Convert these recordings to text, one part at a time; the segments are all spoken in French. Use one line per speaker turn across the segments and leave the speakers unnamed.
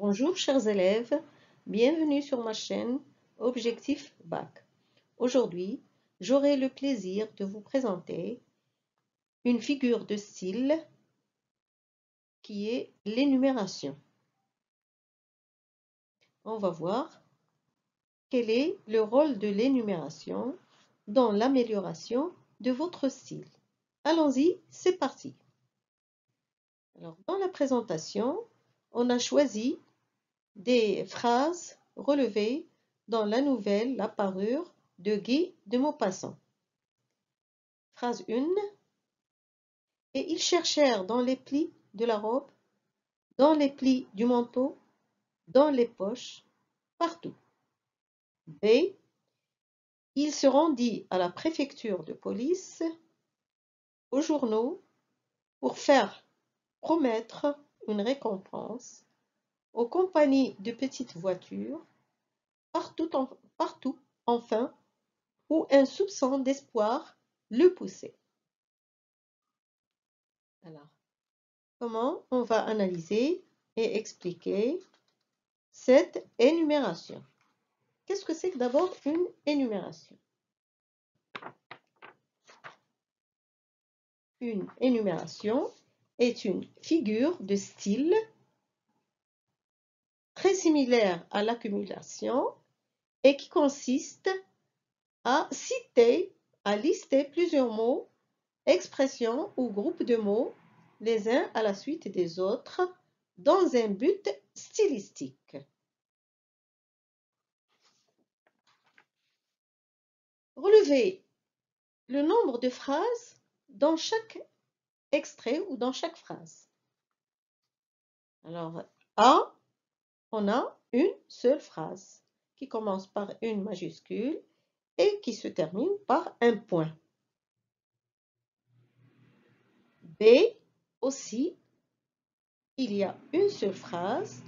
Bonjour chers élèves, bienvenue sur ma chaîne Objectif BAC. Aujourd'hui, j'aurai le plaisir de vous présenter une figure de style qui est l'énumération. On va voir quel est le rôle de l'énumération dans l'amélioration de votre style. Allons-y, c'est parti. Alors, dans la présentation, on a choisi des phrases relevées dans la nouvelle La parure de Guy de Maupassant. Phrase 1. Et ils cherchèrent dans les plis de la robe, dans les plis du manteau, dans les poches, partout. B. Il se rendit à la préfecture de police, aux journaux, pour faire promettre une récompense aux compagnies de petites voitures, partout, enfin où un soupçon d'espoir le poussait. Alors, comment on va analyser et expliquer cette énumération Qu'est-ce que c'est d'abord une énumération Une énumération est une figure de style très similaire à l'accumulation et qui consiste à citer, à lister plusieurs mots, expressions ou groupes de mots les uns à la suite des autres dans un but stylistique. Relevez le nombre de phrases dans chaque extrait ou dans chaque phrase. Alors, A, on a une seule phrase qui commence par une majuscule et qui se termine par un point. B aussi, il y a une seule phrase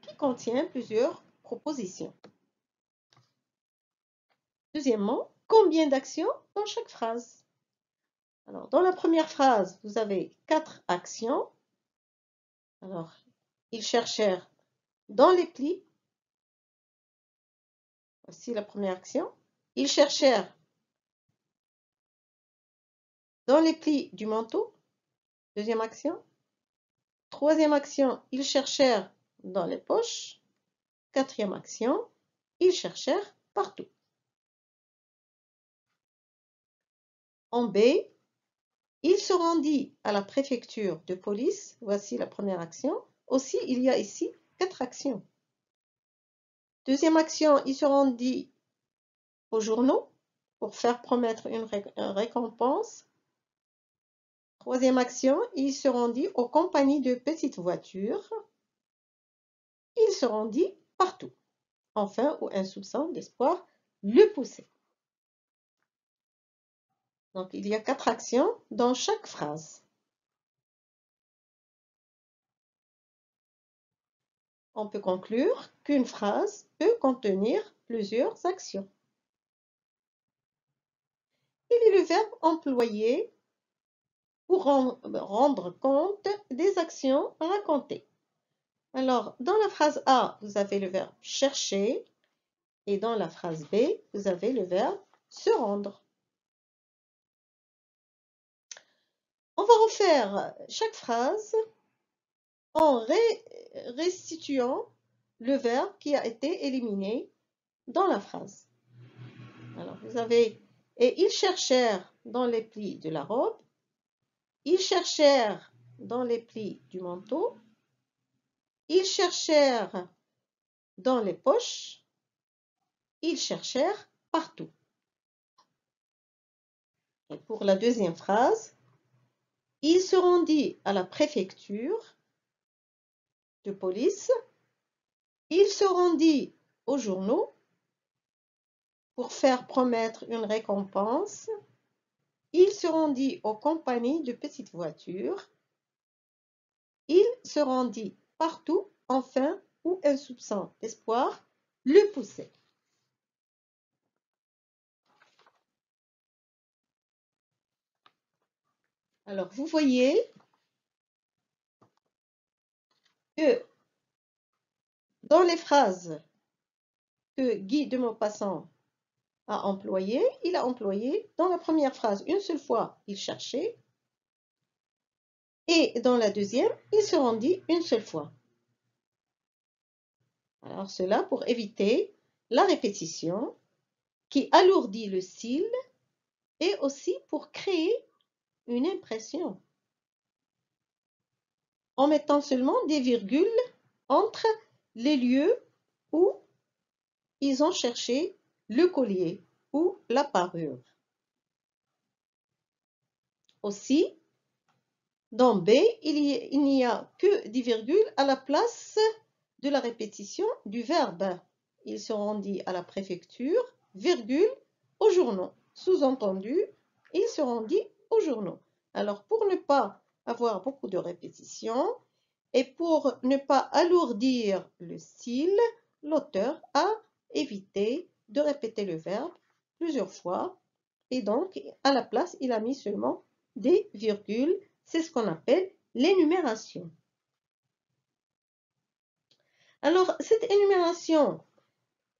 qui contient plusieurs propositions. Deuxièmement, combien d'actions dans chaque phrase Alors, dans la première phrase, vous avez quatre actions.
Alors, ils cherchèrent dans les plis.
Voici la première action. Ils cherchèrent dans les plis du manteau. Deuxième action. Troisième action, ils cherchèrent dans les poches. Quatrième action, ils cherchèrent partout. En B, il se rendit à la préfecture de police. Voici la première action. Aussi, il y a ici quatre actions. Deuxième action, ils se dit aux journaux pour faire promettre une, récompense. Troisième action, ils se dit aux compagnies de petites voitures. Ils se dit partout. Enfin, ou un soupçon d'espoir le pousser. Donc, il y a
quatre actions dans chaque phrase.
On peut conclure qu'une phrase peut contenir plusieurs actions. Il est le verbe employé pour rendre compte des actions racontées Alors, dans la phrase A, vous avez le verbe chercher et dans la phrase B, vous avez le verbe se rendre. On va refaire chaque phrase en restituant le verbe qui a été éliminé dans la phrase. Alors, vous avez « et ils cherchèrent dans les plis de la robe »,« ils cherchèrent dans les plis du manteau »,« ils cherchèrent dans les poches »,« ils cherchèrent partout ». Et pour la deuxième phrase, « il se rendit à la préfecture », de police, il se rendit aux journaux pour faire promettre une récompense. Il se rendit aux compagnies de petites voitures. Il se rendit partout, enfin, où un soupçon d'espoir le poussait.
Alors, vous voyez,
que dans les phrases que Guy de Maupassant a employées, il a employé dans la première phrase une seule fois il cherchait et dans la deuxième il se rendit une seule fois. Alors cela pour éviter la répétition qui alourdit le style et aussi pour créer une impression en mettant seulement des virgules entre les lieux où ils ont cherché le collier ou la parure. Aussi, dans B, il n'y a, que des virgules à la place de la répétition du verbe. Ils se rendit à la préfecture, virgule, au journaux. Sous-entendu, ils se rendit aux journaux. Alors, pour ne pas avoir beaucoup de répétitions. Et pour ne pas alourdir le style, l'auteur a évité de répéter le verbe plusieurs fois. Et donc, à la place, il a mis seulement des virgules. C'est ce qu'on appelle l'énumération. Alors, cette énumération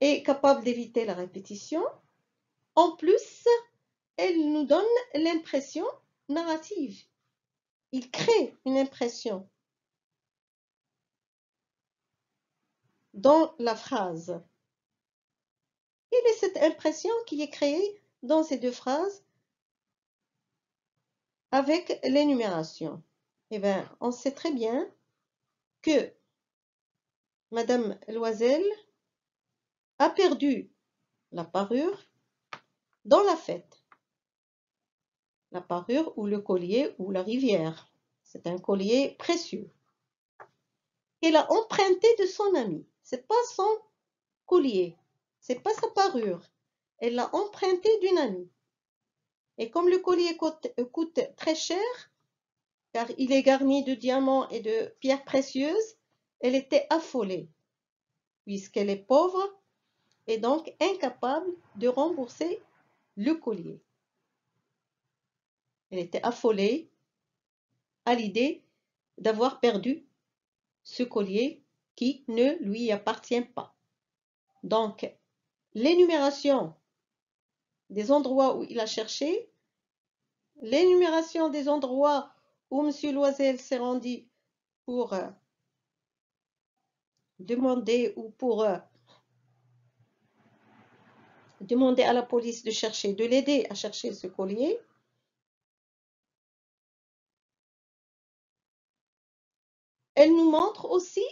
est capable d'éviter la répétition. En plus, elle nous donne l'impression narrative il crée une impression dans la phrase. Il est cette impression qui est créée dans ces deux phrases avec l'énumération. Eh bien, on sait très bien que Madame Loisel a perdu la parure dans la fête la parure ou le collier ou la rivière. C'est un collier précieux. Elle a emprunté de son ami. C'est pas son collier. C'est pas sa parure. Elle l'a emprunté d'une amie. Et comme le collier coûte très cher, car il est garni de diamants et de pierres précieuses, elle était affolée, puisqu'elle est pauvre et donc incapable de rembourser le collier. Elle était affolée à l'idée d'avoir perdu ce collier qui ne lui appartient pas. Donc, l'énumération des endroits où il a cherché, l'énumération des endroits où M. Loisel s'est rendu pour euh, demander ou pour euh, demander à la police de chercher, de l'aider à chercher ce collier,
Elle nous montre
aussi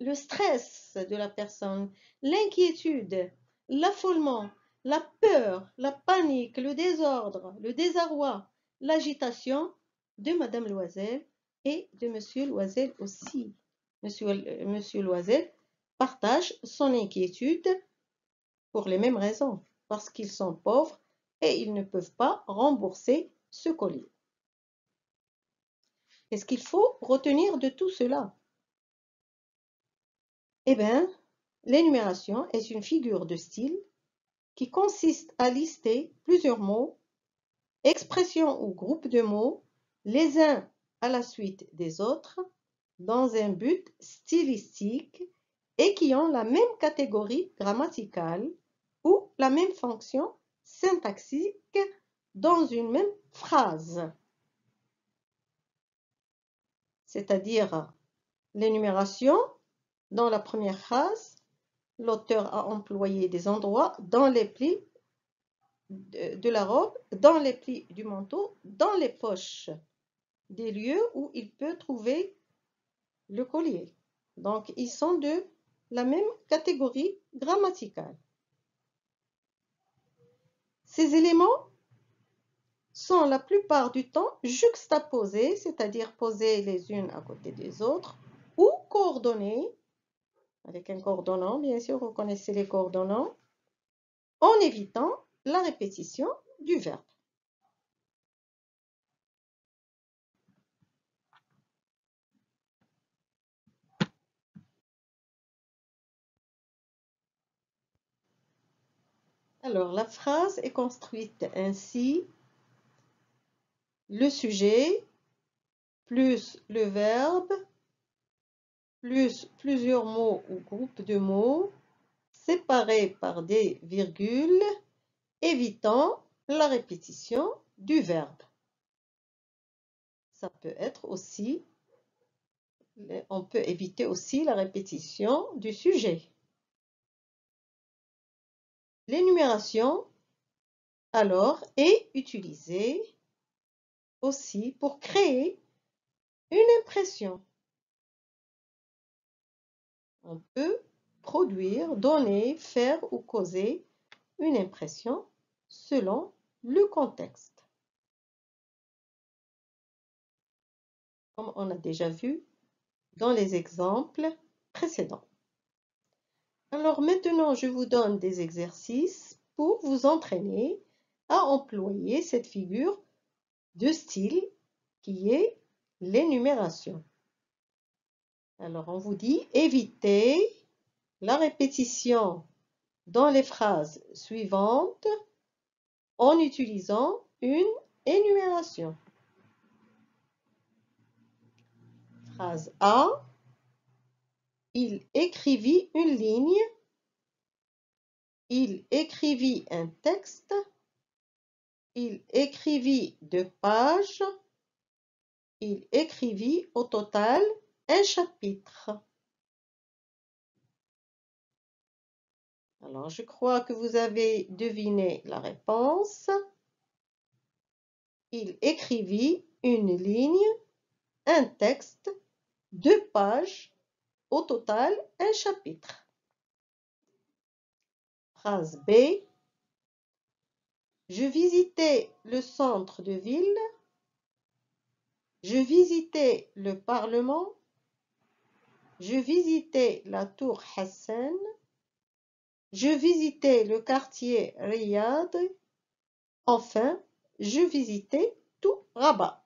le stress de la personne, l'inquiétude, l'affolement, la peur, la panique, le désordre, le désarroi, l'agitation de Madame Loisel et de Monsieur Loisel aussi. Monsieur, euh, Loisel partage son inquiétude pour les mêmes raisons, parce qu'ils sont pauvres et ils ne peuvent pas rembourser ce colis. Qu'est-ce qu'il faut retenir de tout cela Eh bien, l'énumération est une figure de style qui consiste à lister plusieurs mots, expressions ou groupes de mots, les uns à la suite des autres, dans un but stylistique et qui ont la même catégorie grammaticale ou la même fonction syntaxique dans une même phrase c'est-à-dire l'énumération, dans la première phrase, l'auteur a employé des endroits dans les plis de la robe, dans les plis du manteau, dans les poches, des lieux où il peut trouver le collier. Donc, ils sont de la même catégorie grammaticale. Ces éléments sont la plupart du temps juxtaposées, c'est-à-dire posées les unes à côté des autres, ou coordonnées, avec un coordonnant, bien sûr, vous connaissez les coordonnants, en évitant la répétition du verbe. Alors, la phrase est construite ainsi le sujet, plus le verbe, plus plusieurs mots ou groupes de mots, séparés par des virgules, évitant la répétition du verbe. Ça peut être aussi, on peut éviter aussi la répétition du sujet. L'énumération, alors, est utilisée aussi pour créer une impression. On peut produire, donner, faire ou causer une impression selon le contexte.
Comme on a déjà vu
dans les exemples précédents. Alors maintenant, je vous donne des exercices pour vous entraîner à employer cette figure de style qui est l'énumération. Alors, on vous dit évitez la répétition dans les phrases suivantes en utilisant une énumération. Phrase A. Il écrivit une ligne. Il écrivit un texte. Il écrivit deux pages. Il écrivit au total un
chapitre. Alors,
je crois que vous avez deviné la réponse. Il écrivit une ligne, un texte, deux pages, au total un chapitre. Phrase B. Je visitais le centre de ville, je visitais le Parlement, je visitais la tour Hassan, je visitais le quartier Riyad, enfin, je visitais tout Rabat.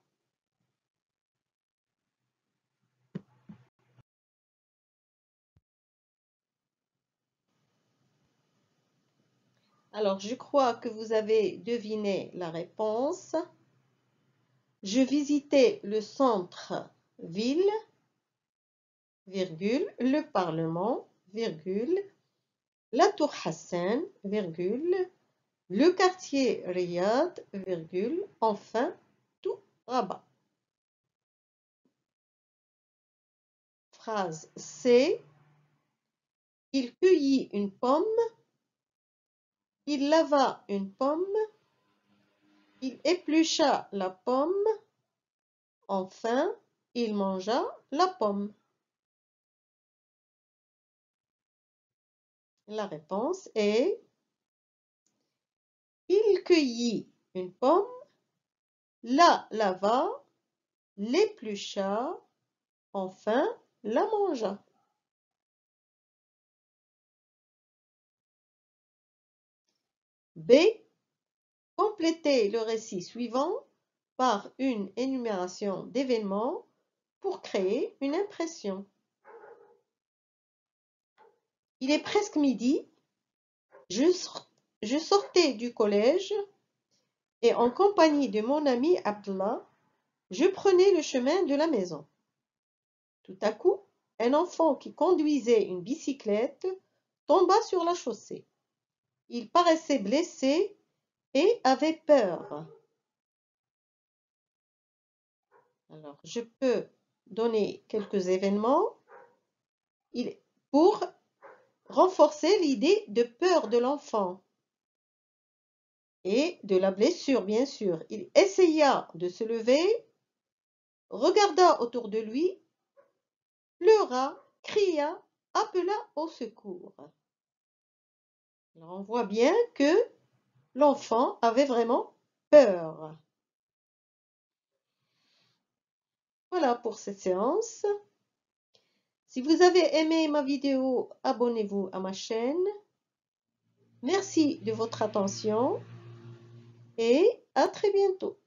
Alors, je crois que vous avez deviné la réponse. Je visitais le centre-ville, le Parlement, la Tour Hassan, le quartier Riyad, enfin, tout Rabat. Phrase C. Il cueillit une pomme il lava une pomme, il éplucha la pomme, enfin il mangea la pomme.
La réponse
est Il cueillit une pomme, la lava, l'éplucha, enfin
la mangea.
B. Complétez le récit suivant par une énumération d'événements pour créer une impression. Il est presque midi. Je, sortais du collège et en compagnie de mon ami Abdullah, je prenais le chemin de la maison. Tout à coup, un enfant qui conduisait une bicyclette tomba sur la chaussée. Il paraissait blessé et avait peur. Alors, je peux donner quelques événements pour renforcer l'idée de peur de l'enfant et de la blessure, bien sûr. Il essaya de se lever, regarda autour de lui, pleura, cria, appela au secours. On voit bien que l'enfant avait vraiment peur. Voilà pour cette séance. Si vous avez aimé ma vidéo, abonnez-vous à ma chaîne. Merci de votre attention et à très bientôt.